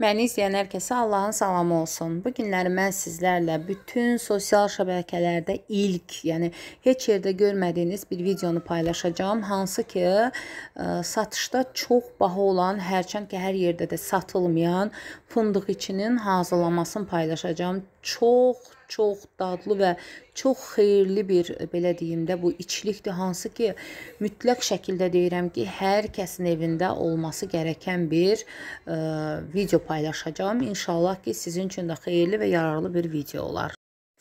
Məni izləyən hər kəsə Allahın salamı olsun. Bu günləri mən sizlərlə bütün sosial şəbəkələrdə ilk, yəni heç yerdə görmədiyiniz bir videonu paylaşacağam. Hansı ki, ə, e, satışda çox baha olan, hərçənd ki, hər yerdə də satılmayan fındıq içinin hazırlamasını paylaşacağam. Çox çox dadlı və çox xeyirli bir e, belə deyim də bu içlikdir hansı ki mütləq şəkildə deyirəm ki hər kəsin evində olması gərəkən bir ə, e, video paylaşacağam. İnşallah ki sizin üçün də xeyirli və yararlı bir video olar.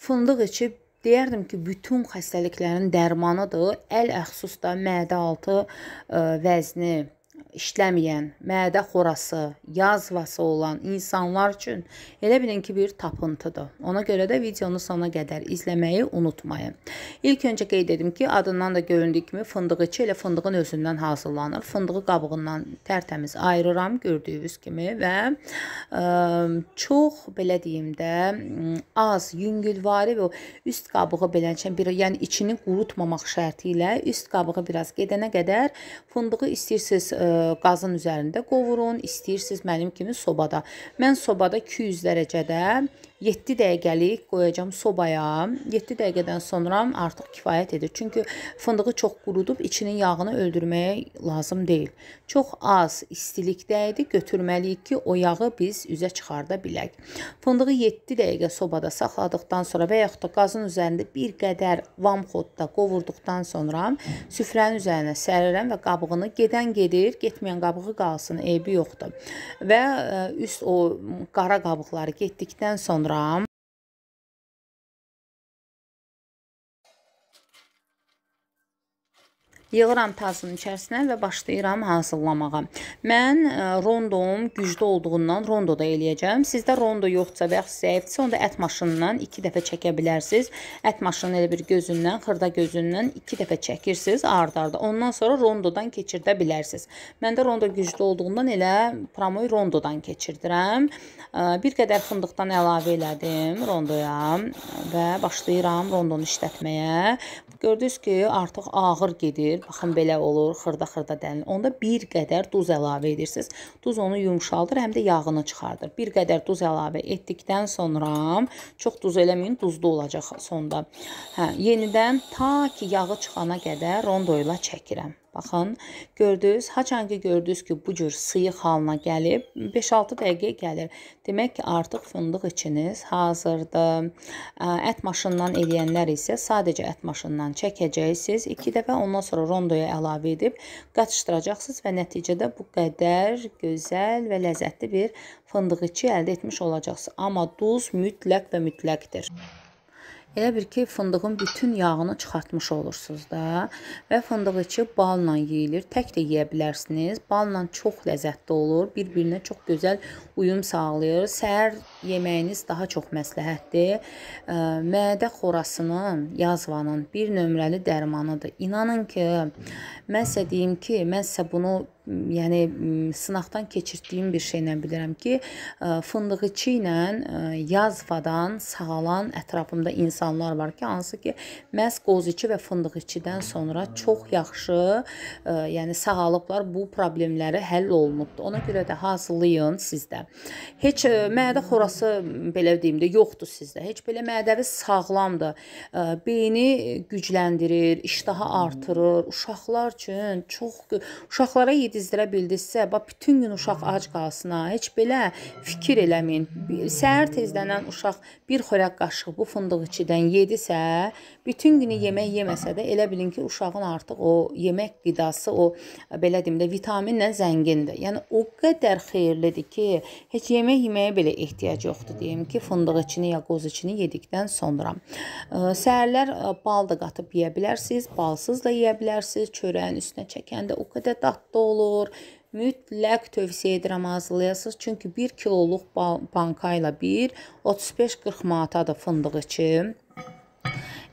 Fındıq içi deyərdim ki, bütün xəstəliklərin dərmanıdır. Əl əxsus da mədə altı ə, e, vəzni işləməyən, mədə xorası, yazvası olan insanlar üçün elə bilin ki, bir tapıntıdır. Ona görə də videonu sona qədər izləməyi unutmayın. İlk öncə qeyd etdim ki, adından da göründüyü kimi fındıqçı elə fındığın özündən hazırlanır. Fındığı qabığından tərtəmiz ayırıram gördüyünüz kimi və ə, e, çox belə deyim də az yüngülvari və üst qabığı belənçən bir, yəni içini qurutmamaq şərti ilə üst qabığı biraz gedənə qədər fındığı istəyirsiniz ə, e, E, qazın üzərində qovurun, istəyirsiniz mənim kimi sobada. Mən sobada 200 dərəcədə 7 dəqiqəlik qoyacam sobaya. 7 dəqiqədən sonra artıq kifayət edir. Çünki fındığı çox qurudub içinin yağını öldürməyə lazım deyil. Çox az istilikdə idi. Götürməliyik ki, o yağı biz üzə çıxarda bilək. Fındığı 7 dəqiqə sobada saxladıqdan sonra və yaxud da qazın üzərində bir qədər vamxodda qovurduqdan sonra süfrənin üzərinə sərirəm və qabığını gedən gedir, getməyən qabığı qalsın, eybi yoxdur. Və e, üst o qara qabıqları getdikdən sonra Ram Yığıram tazının içərisinə və başlayıram hazırlamağa. Mən e, rondom güclü olduğundan rondo da eləyəcəm. Sizdə rondo yoxsa və yaxud zəifdirsə, onda ət maşınından 2 dəfə çəkə bilərsiniz. Ət maşının elə bir gözündən, xırda gözündən 2 dəfə çəkirsiniz ard-arda. Ondan sonra rondodan keçirdə bilərsiniz. Məndə rondo güclü olduğundan elə pramoy rondodan keçirdirəm. E, bir qədər fındıqdan əlavə elədim rondoya və başlayıram rondonu işlətməyə. Gördünüz ki, artıq ağır gedir deyil. Baxın belə olur, xırda-xırda dənli. Onda bir qədər duz əlavə edirsiniz. Duz onu yumşaldır, həm də yağını çıxardır. Bir qədər duz əlavə etdikdən sonra çox duz eləməyin, duzlu olacaq sonda. Hə, yenidən ta ki yağı çıxana qədər rondo ilə çəkirəm. Baxın, gördünüz, haçanki gördünüz ki, bu cür sıyıq halına gəlib, 5-6 dəqiqə gəlir. Demək ki, artıq fındıq içiniz hazırdır. Ət maşından eləyənlər isə sadəcə ət maşından çəkəcəksiniz. 2 dəfə ondan sonra rondoya əlavə edib qatışdıracaqsınız və nəticədə bu qədər gözəl və ləzzətli bir fındıq içi əldə etmiş olacaqsınız. Amma duz mütləq və mütləqdir. Elə bir ki, fındığın bütün yağını çıxartmış olursunuz da və fındıq içi balla yeyilir. Tək də yeyə bilərsiniz. Balla çox ləzzətli olur. Bir-birinə çox gözəl uyum sağlayır. Səhər yeməyiniz daha çox məsləhətdir. Mədə xorasının, yazvanın bir nömrəli dərmanıdır. İnanın ki, mən sizə deyim ki, mən sizə bunu yəni sınaqdan keçirdiyim bir şeylə bilirəm ki, fındığı çiynə yazvadan sağalan ətrafımda insanlar var ki, hansı ki, məhz qoziçi və fındıqçidən sonra çox yaxşı, yəni sağalıblar, bu problemləri həll olunubdu. Ona görə də hazırlayın sizdə. Heç mədə xorası belə deyim də yoxdur sizdə. Heç belə mədəvi sağlamdır. Beyni gücləndirir, iştahı artırır. Uşaqlar üçün çox uşaqlara yedi dizdirə bildinizsə, bax bütün gün uşaq ac qalsın ha. Heç belə fikir eləməyin. Səhər tezdənən uşaq bir xörək qaşığı bu fındıq içidən yedisə, bütün günü yemək yeməsə də elə bilin ki, uşağın artıq o yemək qidası o belə deyim də vitaminlə zəngindir. Yəni o qədər xeyirlidir ki, heç yemək yeməyə belə ehtiyac yoxdur deyim ki, fındıq içini ya qoz içini yedikdən sonra. Səhərlər bal da qatıb yeyə bilərsiniz, balsız da yeyə bilərsiniz, çörəyin üstünə çəkəndə o qədər dadlı olur olur. Mütləq tövsiyə edirəm hazırlayasınız. Çünki 1 kiloluq banka ilə 1 35-40 manatadır fındıq içi.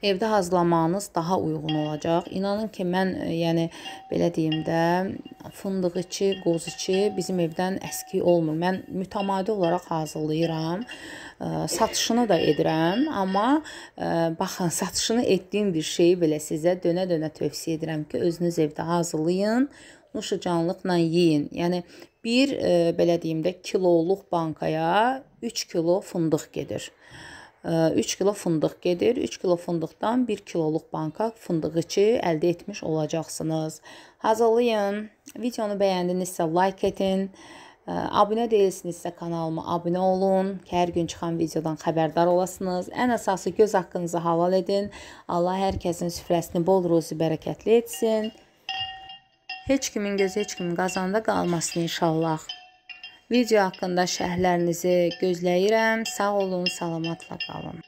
Evdə hazırlamanız daha uyğun olacaq. İnanın ki, mən, e, yəni belə deyim də, fındıq içi, qoz içi bizim evdən əski olmur. Mən mütəmadi olaraq hazırlayıram. E, satışını da edirəm, amma e, baxın, satışını etdiyim bir şeyi belə sizə dönə-dönə tövsiyə edirəm ki, özünüz evdə hazırlayın nuşucanlıqla yeyin. Yəni bir e, belə deyim də kiloluq bankaya 3 kilo fındıq gedir. E, 3 kilo fındıq gedir. 3 kilo fındıqdan 1 kiloluq banka fındığı ki əldə etmiş olacaqsınız. Hazırlayın. Videonu bəyəndinizsə like edin. Ə, e, abunə deyilsinizsə kanalıma abunə olun. Ki, hər gün çıxan videodan xəbərdar olasınız. Ən əsası göz haqqınızı halal edin. Allah hər kəsin süfrəsini bol ruzi bərəkətli etsin. Heç kimin gözü heç kimin qazanda qalmasın inşallah. Video haqqında şərhlərinizi gözləyirəm. Sağ olun, salamatla qalın.